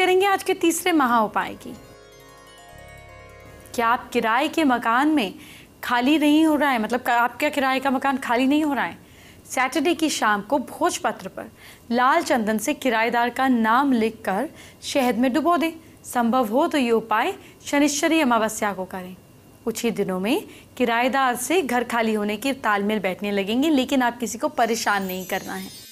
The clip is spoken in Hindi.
करेंगे आज के तीसरे महा उपाय की क्या आप किराए के मकान में खाली नहीं हो रहा है मतलब आपका किराए का मकान खाली नहीं हो रहा है सैटरडे की शाम को भोजपत्र पर लाल चंदन से किराएदार का नाम लिखकर शहद में डुबो दें संभव हो तो ये उपाय शनिश्चरी अमावस्या को करें कुछ ही दिनों में किराएदार से घर खाली होने के तालमेल बैठने लगेंगे लेकिन आप किसी को परेशान नहीं करना है